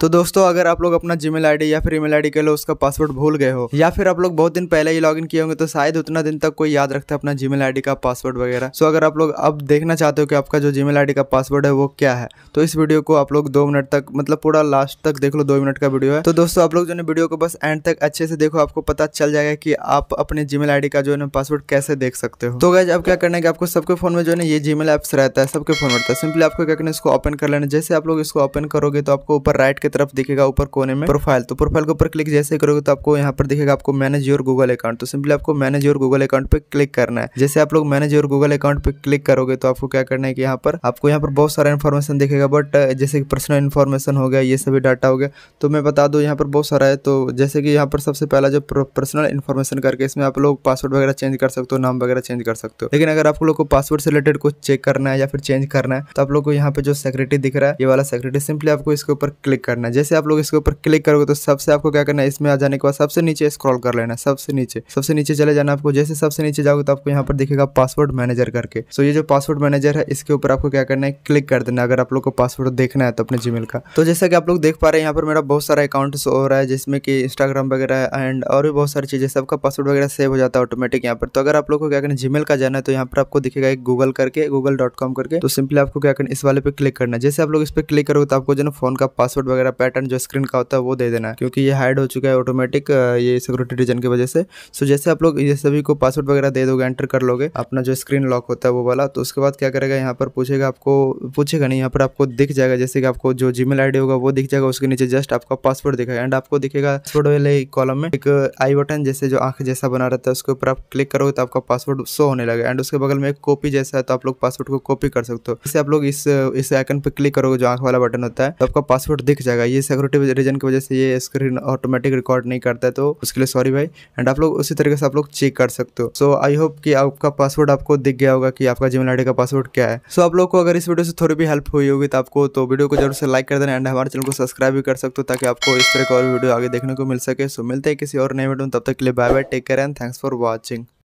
तो दोस्तों अगर आप लोग अपना जीमेल आईडी या फिर ईमेल आईडी कह लो उसका पासवर्ड भूल गए हो या फिर आप लोग बहुत दिन पहले ही लॉगिन किए होंगे तो शायद उतना दिन तक कोई याद रखता है अपना जीमेल आईडी का पासवर्ड वगैरह सो अगर आप लोग अब देखना चाहते हो कि आपका जो जीमेल आईडी का पासवर्ड है वो क्या है तो इस वीडियो को आप लोग दो मिनट तक मतलब पूरा लास्ट तक देख लो दो मिनट का वीडियो है तो दोस्तों आप लोग जो है वीडियो को बस एंड तक अच्छे से देखो आपको पता चल जाएगा कि आप अपने जी मेल का जो है ना पासवर्ड कैसे देख सकते हो तो गैज अब क्या करना है कि आपको सबके फोन में जो है ये मेल ऐप्स रहता है सबके फोन में रहता है सिंपली आपको क्या करना है इसको ओपन कर लेना जैसे आप लोग इसको ओपन करोगे तो आपको ऊपर राइट के तरफ दिखेगा ऊपर कोने में प्रोफाइल तो प्रोफाइल के ऊपर क्लिक जैसे करोगे तो आपको यहाँ पर दिखेगा आपको मैनेज योर गूगल अकाउंट तो सिंपली आपको मैनेज योर गूगल अकाउंट पे क्लिक करना है जैसे आप लोग मैनेज योर गूगल अकाउंट पे क्लिक करोगे तो आपको क्या करना है कि यहाँ पर आपको यहाँ पर बहुत सारा इन्फॉर्मेशन दिखेगा बट जैसे कि पर्सनल इन्फॉर्मेशन हो गया ये सभी डाटा हो गया तो मैं बता दू यहाँ पर बहुत सारा है तो जैसे कि यहाँ पर सबसे पहला जो पर्सनल इन्फॉर्मेशन करके इसमें आप लोग पासवर्ड वगैरह चेंज कर सकते हो नाम वगैरह चेंज कर सकते हो लेकिन अगर आप लोग को पासवर्ड से रिलेटेड कुछ चेक करना है या फिर चेंज करना है तो आप लोग को यहाँ पे जो सेक्रेटरी दिख रहा है ये वाला सेक्रेटरी सिंपली आपको इसके ऊपर क्लिक करना करना है जैसे आप लोग इसके ऊपर क्लिक करोगे तो सबसे आपको क्या करना है इसमें आ जाने के बाद सबसे नीचे स्क्रॉल कर लेना सबसे नीचे सबसे नीचे चले जाना आपको जैसे सबसे नीचे जाओगे तो आपको यहाँ पर दिखेगा पासवर्ड मैनेजर करके सो ये जो पासवर्ड मैनेजर है इसके ऊपर आपको क्या करना है क्लिक कर देना अगर आप लोग को पासवर्ड देखना है तो अपने जीमेल का तो जैसा कि आप लोग देख पा रहे हैं यहाँ पर मेरा बहुत सारा अकाउंट हो रहा है जिसमें कि इंस्टाग्राम वगैरह एंड और भी बहुत सारी चीज़ें सबका पासवर्ड वगैरह सेव हो जाता है ऑटोमेटिक यहाँ पर तो अगर आप लोग को क्या करना है जीमेल का जाना है तो यहाँ पर आपको दिखेगा एक गूगल करके गूगल करके तो सिंपली आपको क्या करना इस वाले पे क्लिक करना है जैसे आप लोग इस पर क्लिक करोगे तो आपको जो ना फोन का पासवर्ड वगैरह वगैरह पैटर्न जो स्क्रीन का होता है वो दे देना है क्योंकि ये हाइड हो चुका है ऑटोमेटिक ये सिक्योरिटी रीजन की वजह से सो जैसे आप लोग ये सभी को पासवर्ड वगैरह दे दोगे एंटर कर लोगे अपना जो स्क्रीन लॉक होता है वो वाला तो उसके बाद क्या करेगा यहाँ पर पूछेगा आपको पूछेगा नहीं यहाँ पर आपको दिख जाएगा जैसे कि आपको जो जी मेल होगा वो दिख जाएगा उसके नीचे जस्ट आपका पासवर्ड दिखेगा एंड आपको दिखेगा पासवर्ड वाले कॉलम में एक आई बटन जैसे जो आंख जैसा बना रहता है उसके ऊपर आप क्लिक करोगे तो आपका पासवर्ड शो होने लगे एंड उसके बगल में एक कॉपी जैसा है तो आप लोग पासवर्ड को कॉपी कर सकते हो जैसे आप लोग इस इस आइकन पर क्लिक करोगे जो आंख वाला बटन होता है तो आपका पासवर्ड दिख जाएगा जाएगा ये सिक्योरिटी रीजन की वजह से ये स्क्रीन ऑटोमेटिक रिकॉर्ड नहीं करता है तो उसके लिए सॉरी भाई एंड आप लोग उसी तरीके से आप लोग चेक कर सकते हो सो आई होप कि आपका पासवर्ड आपको दिख गया होगा कि आपका जीमेल आई का पासवर्ड क्या है सो so, आप लोग को अगर इस वीडियो से थोड़ी भी हेल्प हुई होगी तो आपको तो वीडियो को जरूर से लाइक कर देना एंड हमारे चैनल को सब्सक्राइब भी कर सकते हो ताकि आपको इस तरह का और वीडियो आगे देखने को मिल सके सो so, मिलते हैं किसी और नए वीडियो में तब तक के लिए bye bye take care and thanks for watching